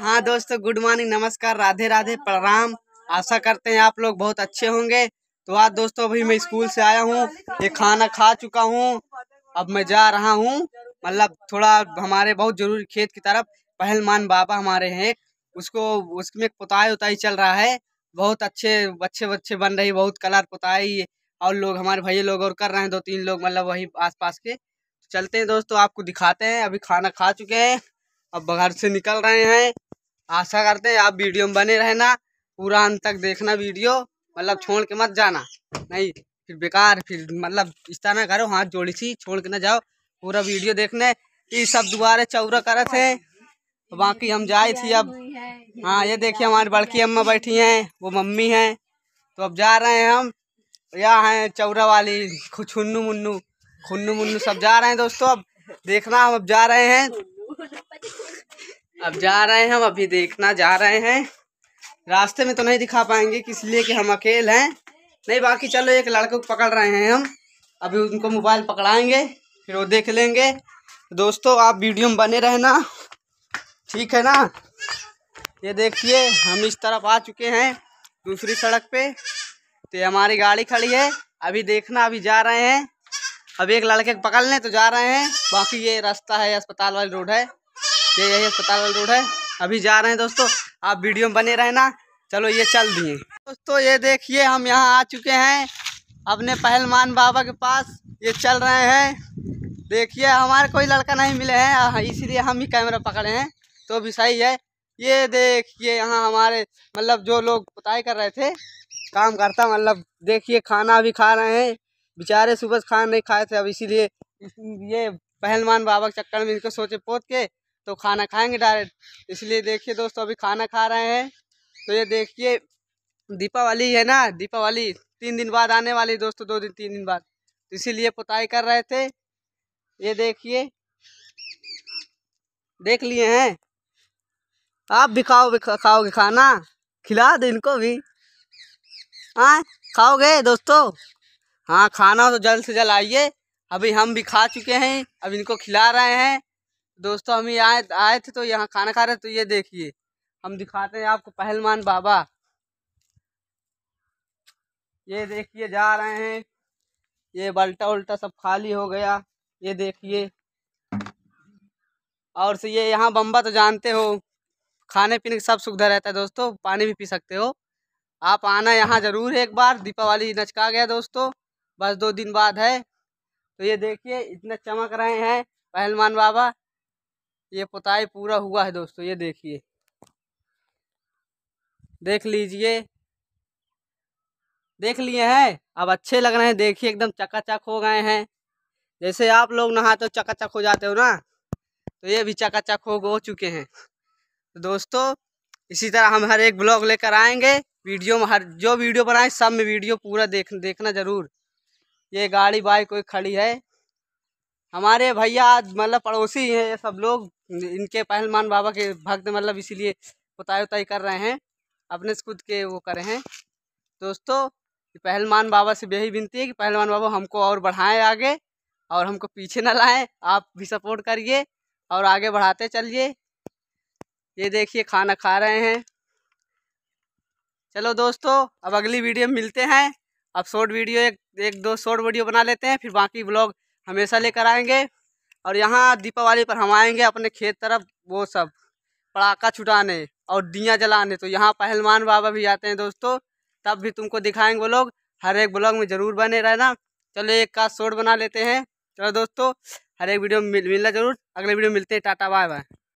हाँ दोस्तों good morning नमस्कार राधे राधे प्रणाम आशा करते हैं आप लोग बहुत अच्छे होंगे तो आज दोस्तों अभी मैं स्कूल से आया हूँ ये खाना खा चुका हूँ अब मैं जा रहा हूँ मतलब थोड़ा हमारे बहुत जरूरी खेत की तरफ पहलमान बाबा हमारे हैं उसको उसमें पुताई उताई चल रहा है बहुत अच्छे अच्छे बच्चे बन रही बहुत कलर पुताई और लोग हमारे भैया लोग और कर रहे हैं दो तीन लोग मतलब वही आसपास के चलते हैं दोस्तों आपको दिखाते हैं अभी खाना खा चुके हैं अब घर से निकल रहे हैं आशा करते हैं आप वीडियो में बने रहना पूरा अंत तक देखना वीडियो मतलब छोड़ के मत जाना नहीं फिर बेकार फिर मतलब इस तरह ना करो हाथ जोड़ी सी छोड़ के ना जाओ पूरा वीडियो देखने ये सब दोबारा चौरा करत है तो बाकी हम जाए थी अब हाँ ये देखिए हमारी बड़की अम्मा बैठी हैं वो मम्मी हैं तो अब जा रहे हैं हम यहाँ हैं चौरा वाली छुन्नु मुन्नू खुन्नू मुन्नू सब जा रहे हैं दोस्तों अब देखना हम अब जा रहे हैं अब जा रहे हैं हम अभी देखना जा रहे हैं रास्ते में तो नहीं दिखा पाएंगे किस लिए कि हम अकेले हैं नहीं बाकी चलो एक लड़के को पकड़ रहे हैं हम अभी उनको मोबाइल पकड़ाएंगे फिर वो देख लेंगे दोस्तों आप वीडियो में बने रहना ठीक है ना ये देखिए हम इस तरफ आ चुके हैं दूसरी सड़क पे तो ये हमारी गाड़ी खड़ी है अभी देखना अभी जा रहे हैं अभी एक लड़के को पकड़ लें तो जा रहे हैं बाकी ये रास्ता है अस्पताल वाली रोड है ये यही अस्पताल रोड है अभी जा रहे हैं दोस्तों आप वीडियो में बने रहना चलो ये चल दिए दोस्तों ये देखिए हम यहाँ आ चुके हैं अपने पहलवान बाबा के पास ये चल रहे हैं देखिए हमारे कोई लड़का नहीं मिले हैं इसीलिए हम ही कैमरा पकड़े हैं तो भी सही है ये देखिए यहाँ हमारे मतलब जो लोग पुताई कर रहे थे काम करता मतलब देखिए खाना भी खा रहे हैं बेचारे सुबह खाना नहीं खाए थे अब इसीलिए ये पहलवान बाबा के चक्कर में इनको सोचे पोत के तो खाना खाएंगे डायरेक्ट इसलिए देखिए दोस्तों अभी खाना खा रहे हैं तो ये देखिए दीपावली है ना दीपावली तीन दिन बाद आने वाली दोस्तों दो दिन तीन दिन बाद तो इसीलिए पुताई कर रहे थे ये देखिए देख लिए हैं आप भी खाओ भी खा, खाओगे खाना खिला दो इनको भी हाँ खाओगे दोस्तों हाँ खाना तो जल्द से जल्द आइए अभी हम भी खा चुके हैं अब इनको खिला रहे हैं दोस्तों हम ये आए आए थे तो यहाँ खाना खा रहे तो ये देखिए हम दिखाते हैं आपको पहलवान बाबा ये देखिए जा रहे हैं ये बल्टा उल्टा सब खाली हो गया ये देखिए और से ये यहाँ बम्बा तो जानते हो खाने पीने की सब सुविधा रहता है दोस्तों पानी भी पी सकते हो आप आना यहाँ ज़रूर एक बार दीपावली नचका गया दोस्तों बस दो दिन बाद है तो ये देखिए इतना चमक रहे हैं पहलवान बाबा ये पुताई पूरा हुआ है दोस्तों ये देखिए देख लीजिए देख लिए हैं अब अच्छे लग रहे हैं देखिए एकदम चकाचक हो गए हैं जैसे आप लोग नहाते तो चकाचक हो जाते हो ना तो ये भी चकाचक हो चुके हैं तो दोस्तों इसी तरह हम हर एक ब्लॉग लेकर आएंगे वीडियो में हर जो वीडियो बनाए सब में वीडियो पूरा देख देखना ज़रूर ये गाड़ी बाइक कोई खड़ी है हमारे भैया मतलब पड़ोसी हैं ये सब लोग इनके पहलमान बाबा के भक्त मतलब इसीलिए उताई उताई कर रहे हैं अपने खुद के वो कर रहे हैं दोस्तों पहलमान बाबा से यही विनती है कि पहलमान बाबा हमको और बढ़ाएं आगे और हमको पीछे ना लाएं आप भी सपोर्ट करिए और आगे बढ़ाते चलिए ये देखिए खाना खा रहे हैं चलो दोस्तों अब अगली वीडियो में मिलते हैं अब शॉर्ट वीडियो एक एक दो शॉर्ट वीडियो बना लेते हैं फिर बाकी ब्लॉग हमेशा लेकर आएंगे और यहाँ दीपावली पर हम आएंगे अपने खेत तरफ वो सब पड़ाका छुटाने और दियाँ जलाने तो यहाँ पहलवान बाबा भी आते हैं दोस्तों तब भी तुमको दिखाएंगे वो लोग हर एक ब्लॉग में ज़रूर बने रहना चलो एक का शोट बना लेते हैं चलो दोस्तों हर एक वीडियो मिल मिलना ज़रूर अगले वीडियो मिलते हैं टाटा बाय बाय